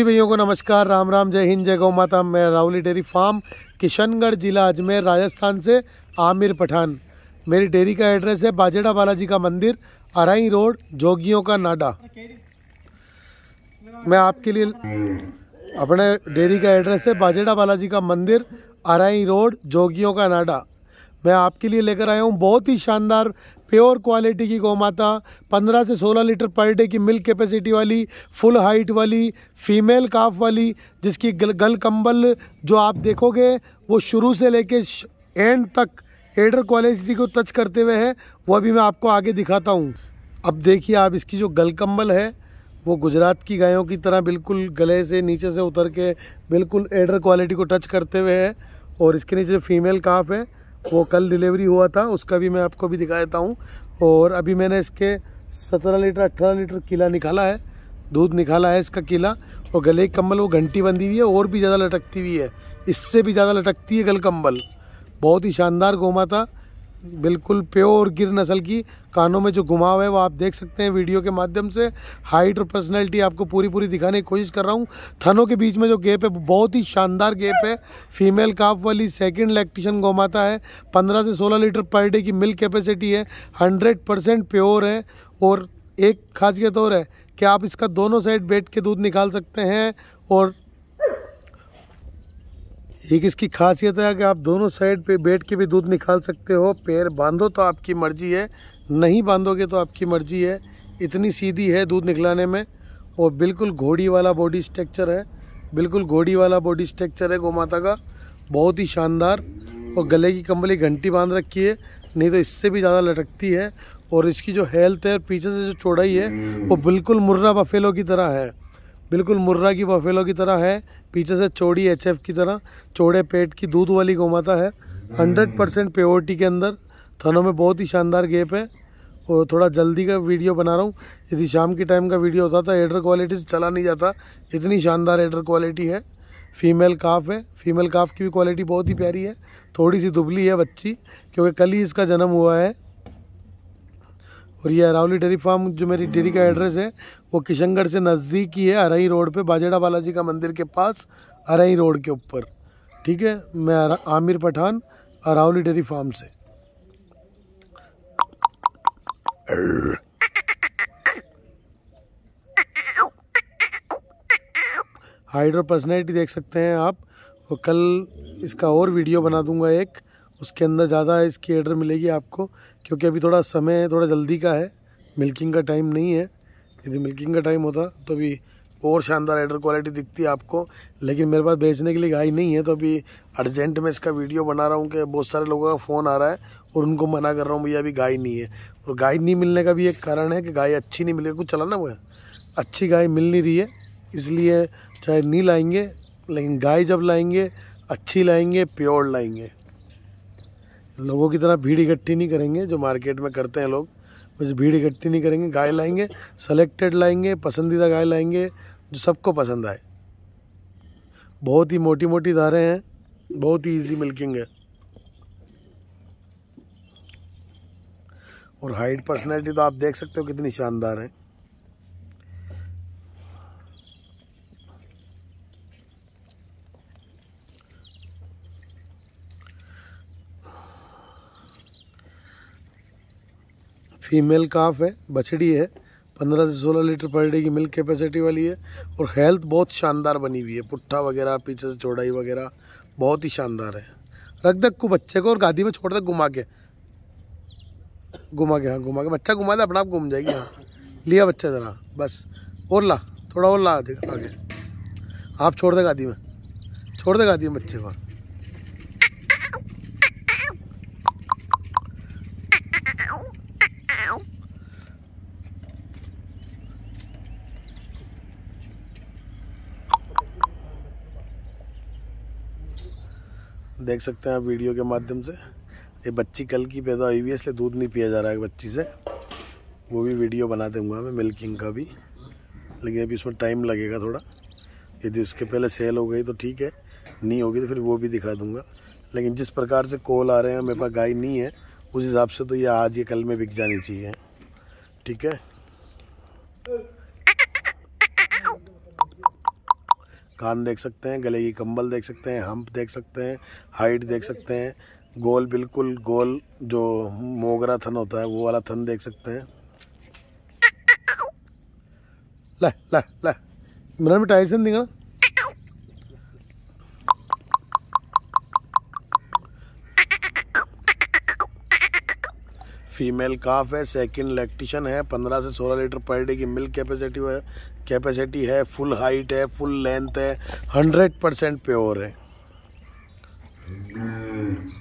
सभी भैयों को नमस्कार राम राम जय हिंद जय गौ माता मैं राहुली डेयरी फार्म किशनगढ़ जिला अजमेर राजस्थान से आमिर पठान मेरी डेयरी का एड्रेस है बाजेड़ा बालाजी का मंदिर अराई रोड जोगियों का नाडा मैं आपके लिए अपने डेयरी का एड्रेस है बाजेड़ा बालाजी का मंदिर अराई रोड जोगियों का नाडा मैं आपके लिए लेकर आया हूँ बहुत ही शानदार प्योर क्वालिटी की गौमाता 15 से 16 लीटर पर डे की मिल्क कैपेसिटी वाली फुल हाइट वाली फीमेल काफ वाली जिसकी गल, गल कंबल जो आप देखोगे वो शुरू से लेके एंड तक एडर क्वालिटी को टच करते हुए है वो अभी मैं आपको आगे दिखाता हूँ अब देखिए आप इसकी जो गल कम्बल है वो गुजरात की गायों की तरह बिल्कुल गले से नीचे से उतर के बिल्कुल एडर क्वालिटी को टच करते हुए है और इसके नीचे फीमेल काफ है वो कल डिलीवरी हुआ था उसका भी मैं आपको भी दिखा देता हूँ और अभी मैंने इसके सत्रह लीटर अट्ठारह लीटर किला निकाला है दूध निकाला है इसका किला और गले की कम्बल वो घंटी बंधी हुई है और भी ज़्यादा लटकती हुई है इससे भी ज़्यादा लटकती है गल कम्बल बहुत ही शानदार गोमा था बिल्कुल प्योर गिर नस्ल की कानों में जो घुमाव है वो आप देख सकते हैं वीडियो के माध्यम से हाइट और पर्सनैलिटी आपको पूरी पूरी दिखाने की कोशिश कर रहा हूँ थनों के बीच में जो गेप है बहुत ही शानदार गेप है फीमेल काफ वाली सेकेंड लैक्टिशन गौमाता है पंद्रह से सोलह लीटर पर डे की मिल्क कैपेसिटी है हंड्रेड परसेंट प्योर है और एक खासियत और है कि आप इसका दोनों साइड बैठ के दूध निकाल सकते हैं और एक इसकी खासियत है कि आप दोनों साइड पे बैठ के भी दूध निकाल सकते हो पैर बांधो तो आपकी मर्जी है नहीं बांधोगे तो आपकी मर्जी है इतनी सीधी है दूध निकलाने में और बिल्कुल घोड़ी वाला बॉडी स्ट्रक्चर है बिल्कुल घोड़ी वाला बॉडी स्ट्रक्चर है गौ माता का बहुत ही शानदार और गले की कंबली घंटी बांध रखी है नहीं तो इससे भी ज़्यादा लटकती है और इसकी जो हेल्थ है और पीछे से जो चौड़ाई है वो बिल्कुल मुर्रा बफेलों की तरह है बिल्कुल मुर्रा की बफेलो की तरह है पीछे से चौड़ी एच की तरह चौड़े पेट की दूध वाली गोमाता है हंड्रेड परसेंट प्योरिटी के अंदर थनों में बहुत ही शानदार गेप है और थोड़ा जल्दी का वीडियो बना रहा हूँ यदि शाम के टाइम का वीडियो होता था एडर क्वालिटी से चला नहीं जाता इतनी शानदार एडर क्वालिटी है फीमेल काफ है फीमेल काफ की भी क्वालिटी बहुत ही प्यारी है थोड़ी सी दुबली है बच्ची क्योंकि कल ही इसका जन्म हुआ है और ये अरावली डेयरी फार्म जो मेरी डेयरी का एड्रेस है वो किशनगढ़ से नज़दीक ही है अरई रोड पे बाजेड़ा बालाजी का मंदिर के पास अरई रोड के ऊपर ठीक है मैं आमिर पठान अरावली डेयरी फार्म से हाइड्रो पर्सनैलिटी देख सकते हैं आप और कल इसका और वीडियो बना दूंगा एक उसके अंदर ज़्यादा इसकी एडर मिलेगी आपको क्योंकि अभी थोड़ा समय है थोड़ा जल्दी का है मिल्किंग का टाइम नहीं है यदि मिल्किंग का टाइम होता तो भी और शानदार एडर क्वालिटी दिखती है आपको लेकिन मेरे पास बेचने के लिए गाय नहीं है तो अभी अर्जेंट में इसका वीडियो बना रहा हूँ कि बहुत सारे लोगों का फ़ोन आ रहा है और उनको मना कर रहा हूँ भैया अभी गाय नहीं है और गाय नहीं मिलने का भी एक कारण है कि गाय अच्छी नहीं मिलेगी कुछ चला ना वो अच्छी गाय मिल नहीं रही है इसलिए चाहे नहीं लाएंगे लेकिन गाय जब लाएंगे अच्छी लाएंगे प्योर लाएंगे लोगों की तरह भीड़ इकट्ठी नहीं करेंगे जो मार्केट में करते हैं लोग बस भीड़ इकट्ठी नहीं करेंगे गाय लाएंगे सेलेक्टेड लाएंगे पसंदीदा गाय लाएंगे जो सबको पसंद आए बहुत ही मोटी मोटी धारें हैं बहुत ही ईजी मिल्किंग है और हाइट पर्सनैलिटी तो आप देख सकते हो कितनी शानदार है फीमेल काफ है बछड़ी है पंद्रह से सोलह लीटर पर डे की मिल्क कैपेसिटी वाली है और हेल्थ बहुत शानदार बनी हुई है पुट्ठा वगैरह पीछे से चौड़ाई वगैरह बहुत ही शानदार है रख दे को बच्चे को और गादी में छोड़ दे घुमा के घुमा के हाँ घुमा के बच्चा घुमा दे अपना आप घूम जाएगी हाँ लिया बच्चा ज़रा बस और ला थोड़ा और ला आगे आप छोड़ दे गादी में छोड़ दे गादी में बच्चे को देख सकते हैं आप वीडियो के माध्यम से ये बच्ची कल की पैदा हुई हुई है इसलिए दूध नहीं पिया जा रहा है बच्ची से वो भी वीडियो बना दूंगा मैं मिल्किंग का भी लेकिन अभी उसमें टाइम लगेगा थोड़ा यदि उसके पहले सेल हो गई तो ठीक है नहीं होगी तो फिर वो भी दिखा दूंगा लेकिन जिस प्रकार से कॉल आ रहे हैं मेरे पास गाय नहीं है उस हिसाब से तो ये आज या कल में बिक जानी चाहिए ठीक है कान देख सकते हैं गले की कंबल देख सकते हैं हम्प देख सकते हैं हाइट देख सकते हैं गोल बिल्कुल गोल जो मोगरा थन होता है वो वाला थन देख सकते हैं ला ला ला मेरा भी टाइसन दिखा फीमेल काफ है सेकंड लैक्टिशन है 15 से 16 लीटर पर डे की मिल्क कैपेसिटी है कैपेसिटी है फुल हाइट है फुल लेंथ है 100 परसेंट प्योर है